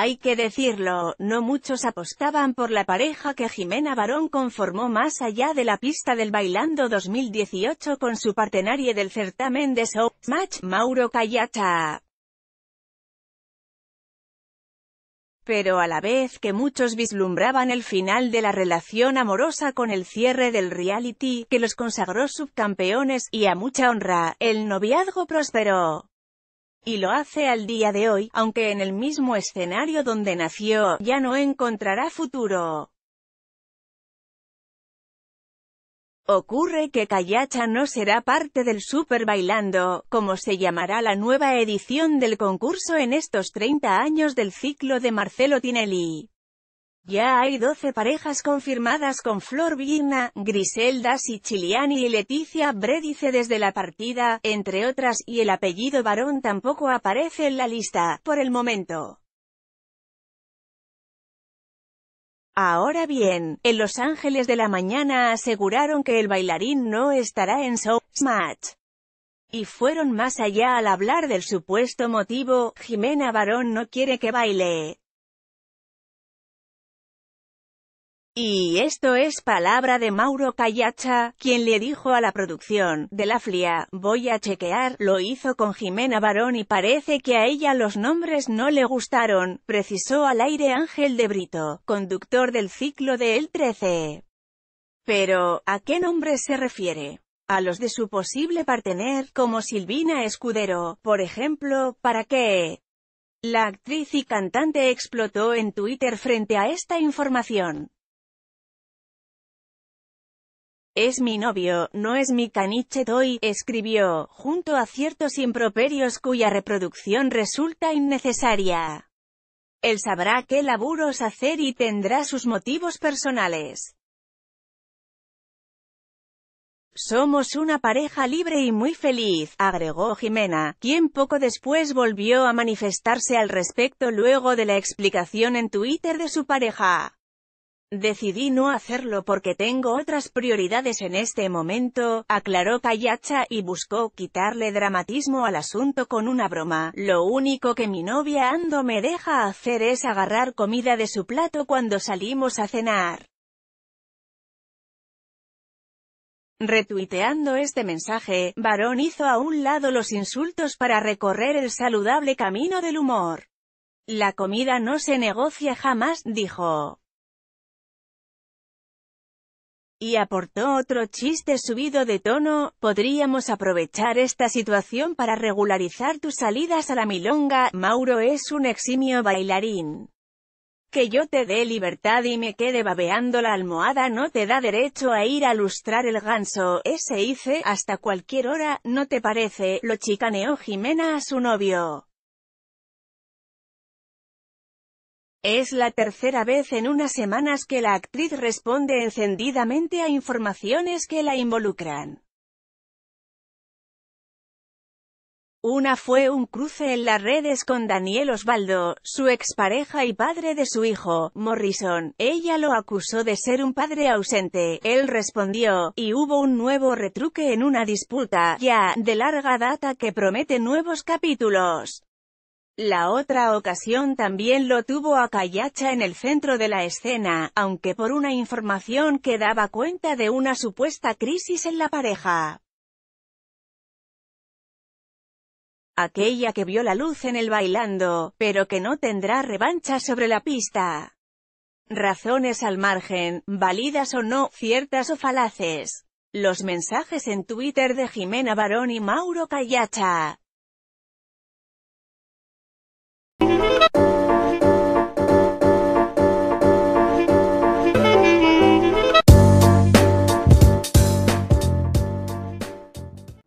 Hay que decirlo, no muchos apostaban por la pareja que Jimena Barón conformó más allá de la pista del Bailando 2018 con su partenaria del certamen de Show Match, Mauro Callacha. pero a la vez que muchos vislumbraban el final de la relación amorosa con el cierre del reality, que los consagró subcampeones, y a mucha honra, el noviazgo prosperó y lo hace al día de hoy, aunque en el mismo escenario donde nació, ya no encontrará futuro. Ocurre que Callacha no será parte del Super Bailando, como se llamará la nueva edición del concurso en estos 30 años del ciclo de Marcelo Tinelli. Ya hay 12 parejas confirmadas con Flor Vigna, Griselda Siciliani y Leticia Bredice desde la partida, entre otras, y el apellido varón tampoco aparece en la lista, por el momento. Ahora bien, en Los Ángeles de la mañana aseguraron que el bailarín no estará en Show Y fueron más allá al hablar del supuesto motivo, Jimena Barón no quiere que baile. Y esto es palabra de Mauro Callacha, quien le dijo a la producción de La Flia, voy a chequear, lo hizo con Jimena Barón y parece que a ella los nombres no le gustaron, precisó al aire Ángel de Brito, conductor del ciclo de El 13. Pero, ¿a qué nombres se refiere? A los de su posible partener, como Silvina Escudero, por ejemplo, para qué? La actriz y cantante explotó en Twitter frente a esta información. Es mi novio, no es mi caniche doy, escribió, junto a ciertos improperios cuya reproducción resulta innecesaria. Él sabrá qué laburos hacer y tendrá sus motivos personales. Somos una pareja libre y muy feliz, agregó Jimena, quien poco después volvió a manifestarse al respecto luego de la explicación en Twitter de su pareja. Decidí no hacerlo porque tengo otras prioridades en este momento, aclaró Payacha, y buscó quitarle dramatismo al asunto con una broma. Lo único que mi novia Ando me deja hacer es agarrar comida de su plato cuando salimos a cenar. Retuiteando este mensaje, Barón hizo a un lado los insultos para recorrer el saludable camino del humor. La comida no se negocia jamás, dijo y aportó otro chiste subido de tono, podríamos aprovechar esta situación para regularizar tus salidas a la milonga, Mauro es un eximio bailarín. Que yo te dé libertad y me quede babeando la almohada no te da derecho a ir a lustrar el ganso, ese hice, hasta cualquier hora, ¿no te parece? Lo chicaneó Jimena a su novio. Es la tercera vez en unas semanas que la actriz responde encendidamente a informaciones que la involucran. Una fue un cruce en las redes con Daniel Osvaldo, su expareja y padre de su hijo, Morrison. Ella lo acusó de ser un padre ausente, él respondió, y hubo un nuevo retruque en una disputa, ya, de larga data que promete nuevos capítulos. La otra ocasión también lo tuvo a Cayacha en el centro de la escena, aunque por una información que daba cuenta de una supuesta crisis en la pareja. Aquella que vio la luz en el bailando, pero que no tendrá revancha sobre la pista. Razones al margen, válidas o no, ciertas o falaces. Los mensajes en Twitter de Jimena Barón y Mauro Callacha. Thank you.